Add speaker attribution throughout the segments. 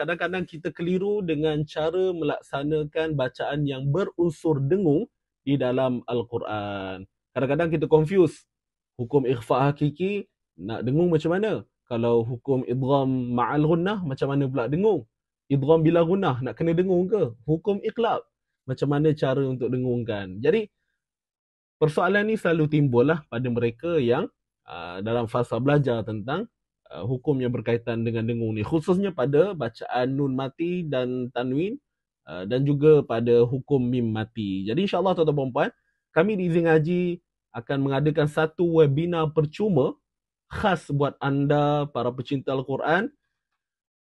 Speaker 1: kadang-kadang kita keliru dengan cara melaksanakan bacaan yang berunsur dengung di dalam Al-Quran. Kadang-kadang kita confuse hukum ikhfa hakiki nak dengung macam mana? Kalau hukum idgham ma'al gunnah macam mana pula dengung? Idgham bila gunnah nak kena dengung ke? Hukum iqlab macam mana cara untuk dengungkan? Jadi persoalan ni selalu timbul lah pada mereka yang uh, dalam fasa belajar tentang Uh, hukum yang berkaitan dengan dengung ni khususnya pada bacaan nun mati dan tanwin uh, dan juga pada hukum mim mati. Jadi insya-Allah tuan-tuan dan puan, kami di Izin Haji akan mengadakan satu webinar percuma khas buat anda para pecinta Al-Quran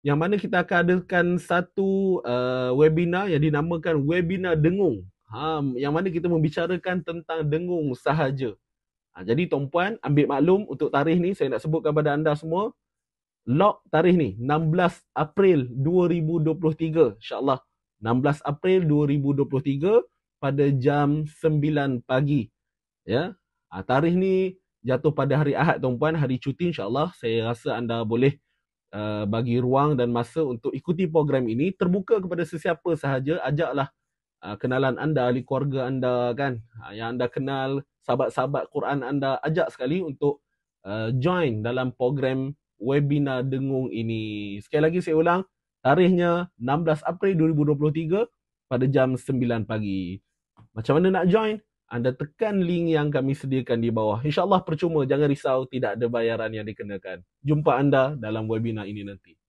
Speaker 1: yang mana kita akan adakan satu uh, webinar yang dinamakan webinar dengung. Ha, yang mana kita membicarakan tentang dengung sahaja. Ha, jadi tuan-puan ambil maklum untuk tarikh ni saya nak sebutkan kepada anda semua. Lock tarikh ni 16 April 2023 insyaAllah. 16 April 2023 pada jam 9 pagi. Ya, ha, Tarikh ni jatuh pada hari Ahad tuan-puan. Hari cuti insyaAllah saya rasa anda boleh Uh, bagi ruang dan masa untuk ikuti program ini terbuka kepada sesiapa sahaja ajaklah uh, kenalan anda ahli keluarga anda kan ha, yang anda kenal sahabat-sahabat Quran anda ajak sekali untuk uh, join dalam program webinar dengung ini. Sekali lagi saya ulang, tarikhnya 16 April 2023 pada jam 9 pagi. Macam mana nak join? Anda tekan link yang kami sediakan di bawah. InsyaAllah percuma, jangan risau, tidak ada bayaran yang dikenakan. Jumpa anda dalam webinar ini nanti.